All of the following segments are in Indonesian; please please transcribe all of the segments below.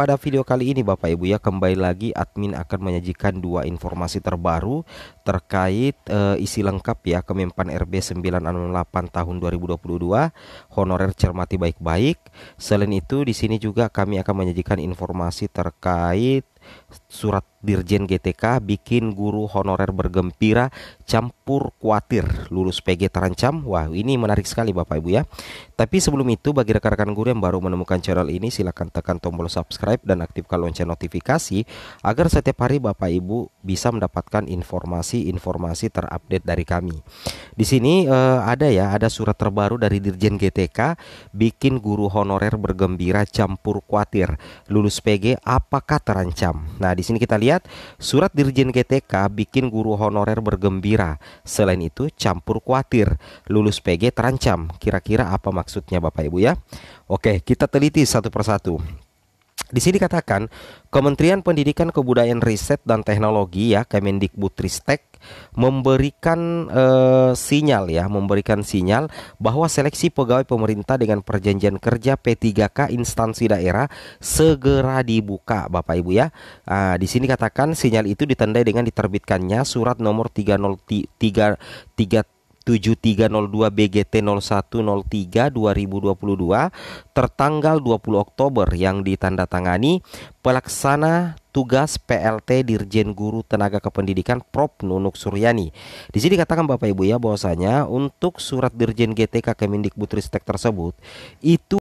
pada video kali ini Bapak Ibu ya kembali lagi admin akan menyajikan dua informasi terbaru terkait e, isi lengkap ya Kemenpan RB 968 tahun 2022 honorer cermati baik-baik. Selain itu di sini juga kami akan menyajikan informasi terkait surat Dirjen GTK bikin guru honorer bergembira campur kuatir lulus PG terancam. Wah, ini menarik sekali Bapak Ibu ya. Tapi sebelum itu bagi rekan-rekan guru yang baru menemukan channel ini silahkan tekan tombol subscribe dan aktifkan lonceng notifikasi agar setiap hari Bapak Ibu bisa mendapatkan informasi-informasi terupdate dari kami. Di sini eh, ada ya, ada surat terbaru dari Dirjen GTK bikin guru honorer bergembira campur kuatir lulus PG apakah terancam? Nah, di sini kita lihat surat Dirjen GTK bikin guru honorer bergembira. Selain itu, campur khawatir lulus PG terancam. Kira-kira apa maksudnya Bapak Ibu ya? Oke, kita teliti satu persatu. Di sini dikatakan, Kementerian Pendidikan Kebudayaan Riset dan Teknologi ya Kemendikbudristek memberikan e, sinyal ya, memberikan sinyal bahwa seleksi pegawai pemerintah dengan perjanjian kerja P3K instansi daerah segera dibuka, Bapak Ibu ya. E, di sini katakan sinyal itu ditandai dengan diterbitkannya surat nomor 303 3 7302 BGT 0103 2022 tertanggal 20 Oktober yang ditandatangani pelaksana tugas PLT Dirjen Guru Tenaga Kependidikan Prop Nunuk Suryani. Di sini katakan Bapak Ibu ya bahwasanya untuk surat Dirjen GTK Kemendikbudristek tersebut itu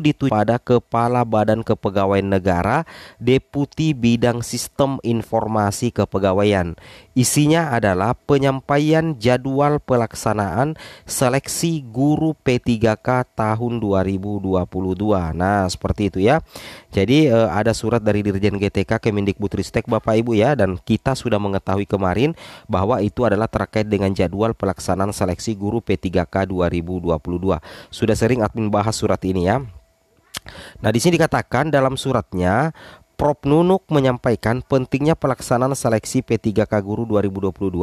dituju pada Kepala Badan Kepegawaian Negara Deputi Bidang Sistem Informasi Kepegawaian. Isinya adalah penyampaian jadwal pelaksanaan seleksi guru P3K tahun 2022. Nah, seperti itu ya. Jadi eh, ada surat dari Dirjen GTK Kemendikbudristek Bapak Ibu ya dan kita sudah mengetahui kemarin bahwa itu adalah terkait dengan jadwal pelaksanaan seleksi guru P3K 2022. Sudah sering admin bahas surat ini ya. Nah, di sini dikatakan dalam suratnya Prof. Nunuk menyampaikan pentingnya pelaksanaan seleksi P3K Guru 2022,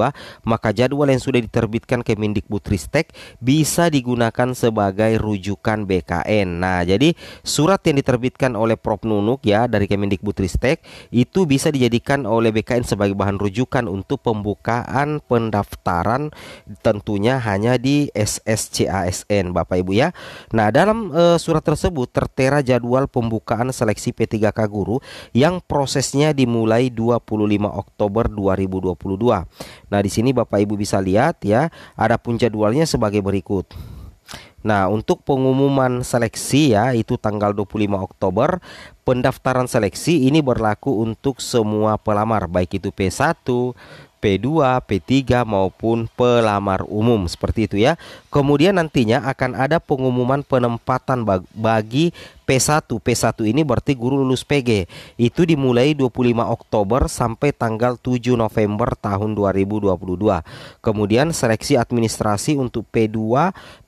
maka jadwal yang sudah diterbitkan Kemendikbudristek bisa digunakan sebagai rujukan BKN. Nah, jadi surat yang diterbitkan oleh Prof. Nunuk ya dari Kemendikbudristek itu bisa dijadikan oleh BKN sebagai bahan rujukan untuk pembukaan pendaftaran tentunya hanya di SSCASN Bapak Ibu ya. Nah, dalam e, surat tersebut tertera jadwal pembukaan seleksi P3K Guru yang prosesnya dimulai 25 Oktober 2022. Nah, di sini Bapak Ibu bisa lihat ya, ada pun jadwalnya sebagai berikut. Nah, untuk pengumuman seleksi ya itu tanggal 25 Oktober pendaftaran seleksi ini berlaku untuk semua pelamar baik itu P1, P2, P3 maupun pelamar umum seperti itu ya. Kemudian nantinya akan ada pengumuman penempatan bagi P1. P1 ini berarti guru lulus PG. Itu dimulai 25 Oktober sampai tanggal 7 November tahun 2022. Kemudian seleksi administrasi untuk P2,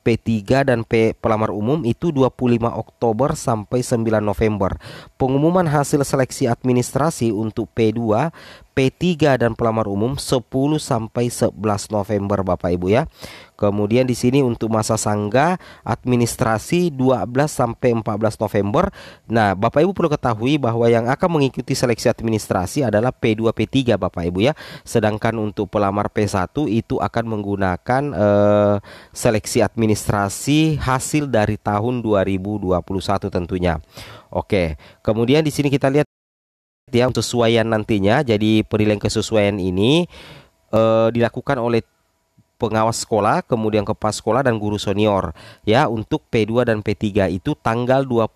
P3 dan P pelamar umum itu 25 Oktober sampai 9 November pengumuman hasil seleksi administrasi untuk P2 P3 dan pelamar umum 10 sampai 11 November Bapak Ibu ya. Kemudian di sini untuk masa sangga administrasi 12 sampai 14 November. Nah, Bapak Ibu perlu ketahui bahwa yang akan mengikuti seleksi administrasi adalah P2 P3 Bapak Ibu ya. Sedangkan untuk pelamar P1 itu akan menggunakan eh, seleksi administrasi hasil dari tahun 2021 tentunya. Oke, kemudian di sini kita lihat untuk kesesuaian nantinya. Jadi penilaian kesesuaian ini uh, dilakukan oleh pengawas sekolah, kemudian kepala sekolah dan guru senior ya untuk P2 dan P3 itu tanggal 21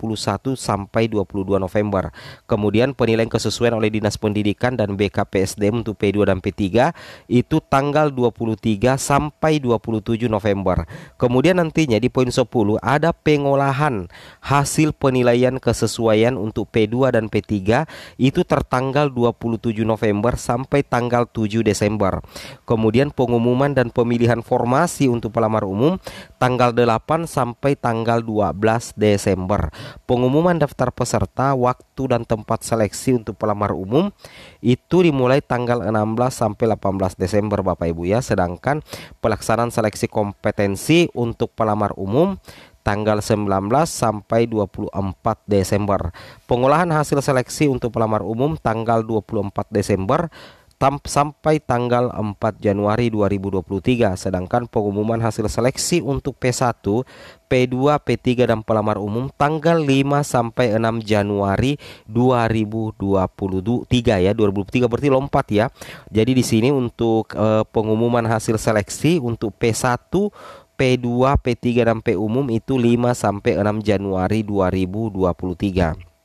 sampai 22 November. Kemudian penilaian kesesuaian oleh Dinas Pendidikan dan BKPSDM untuk P2 dan P3 itu tanggal 23 sampai 27 November. Kemudian nantinya di poin 10 ada pengolahan hasil penilaian kesesuaian untuk P2 dan P3 itu tertanggal 27 November sampai tanggal 7 Desember. Kemudian pengumuman dan pemilihan pemilihan formasi untuk pelamar umum tanggal 8 sampai tanggal 12 Desember. Pengumuman daftar peserta, waktu dan tempat seleksi untuk pelamar umum itu dimulai tanggal 16 sampai 18 Desember Bapak Ibu ya. Sedangkan pelaksanaan seleksi kompetensi untuk pelamar umum tanggal 19 sampai 24 Desember. Pengolahan hasil seleksi untuk pelamar umum tanggal 24 Desember sampai tanggal 4 Januari 2023. Sedangkan pengumuman hasil seleksi untuk P1, P2, P3 dan pelamar umum tanggal 5 sampai 6 Januari 2023 ya. 2023 berarti lompat ya. Jadi di sini untuk eh, pengumuman hasil seleksi untuk P1 P2, P3 dan P umum itu 5 sampai 6 Januari 2023.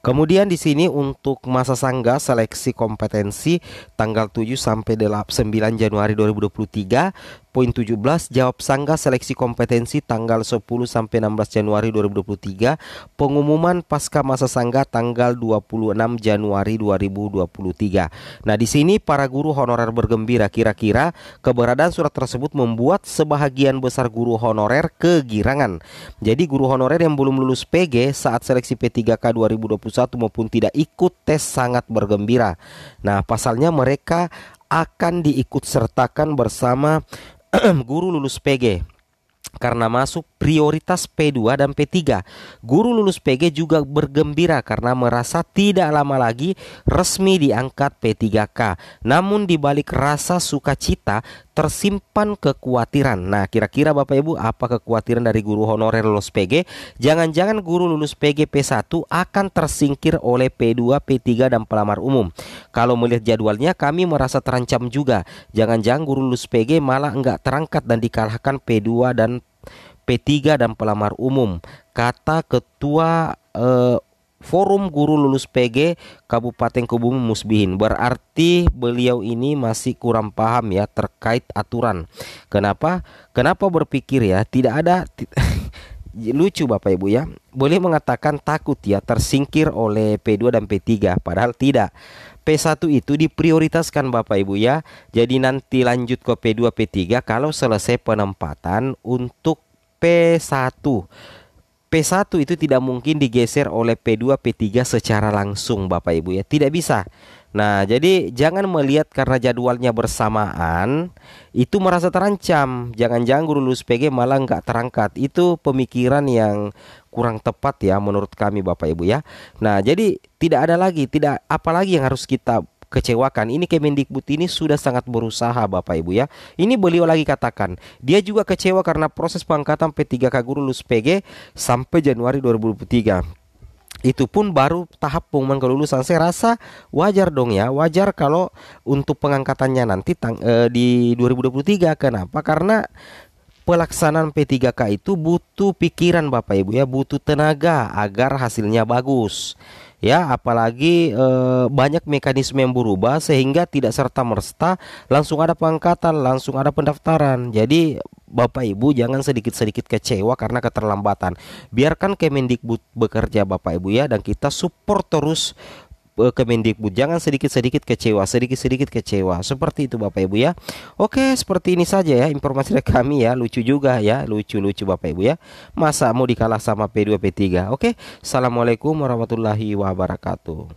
Kemudian di sini untuk masa sangga seleksi kompetensi tanggal 7 sampai 9 Januari 2023 Poin 17 jawab sangga seleksi kompetensi tanggal 10 sampai 16 Januari 2023, pengumuman pasca masa sangga tanggal 26 Januari 2023. Nah, di sini para guru honorer bergembira kira-kira keberadaan surat tersebut membuat sebahagian besar guru honorer kegirangan. Jadi guru honorer yang belum lulus PG saat seleksi P3K 2021 maupun tidak ikut tes sangat bergembira. Nah, pasalnya mereka akan diikut sertakan bersama guru lulus PG karena masuk prioritas P2 dan P3. Guru lulus PG juga bergembira karena merasa tidak lama lagi resmi diangkat P3K. Namun di balik rasa sukacita tersimpan kekhawatiran. Nah, kira-kira Bapak Ibu apa kekhawatiran dari guru honorer lulus PG? Jangan-jangan guru lulus PG P1 akan tersingkir oleh P2, P3 dan pelamar umum. Kalau melihat jadwalnya kami merasa terancam juga. Jangan-jangan guru lulus PG malah enggak terangkat dan dikalahkan P2 dan P3 dan pelamar umum, kata Ketua eh, Forum Guru Lulus PG Kabupaten Kebumi Musbihin. Berarti beliau ini masih kurang paham ya terkait aturan. Kenapa? Kenapa berpikir ya tidak ada lucu Bapak Ibu ya. Boleh mengatakan takut ya tersingkir oleh P2 dan P3 padahal tidak. P1 itu diprioritaskan Bapak Ibu ya. Jadi nanti lanjut ke P2 P3 kalau selesai penempatan untuk P1. P1 itu tidak mungkin digeser oleh P2, P3 secara langsung Bapak Ibu ya. Tidak bisa. Nah, jadi jangan melihat karena jadwalnya bersamaan itu merasa terancam. Jangan-jangan guru lulus PG malah nggak terangkat. Itu pemikiran yang kurang tepat ya menurut kami Bapak Ibu ya. Nah, jadi tidak ada lagi, tidak apalagi yang harus kita kecewakan. Ini Kemendikbud ini sudah sangat berusaha Bapak Ibu ya. Ini beliau lagi katakan, dia juga kecewa karena proses pengangkatan P3K guru lulus PG sampai Januari 2023 itu pun baru tahap pengumuman kelulusan saya rasa wajar dong ya wajar kalau untuk pengangkatannya nanti tang, e, di 2023 kenapa karena pelaksanaan P3K itu butuh pikiran Bapak Ibu ya butuh tenaga agar hasilnya bagus ya apalagi e, banyak mekanisme yang berubah sehingga tidak serta merta langsung ada pengangkatan langsung ada pendaftaran jadi Bapak Ibu jangan sedikit-sedikit kecewa karena keterlambatan. Biarkan Kemendikbud bekerja Bapak Ibu ya dan kita support terus Eh, Kemendikbud. Jangan sedikit-sedikit kecewa, sedikit-sedikit kecewa. Seperti itu Bapak Ibu ya. Oke, seperti ini saja ya informasi dari kami ya. Lucu juga ya, lucu-lucu Bapak Ibu ya. Masa mau dikalah sama P2 P3. Oke. Assalamualaikum warahmatullahi wabarakatuh.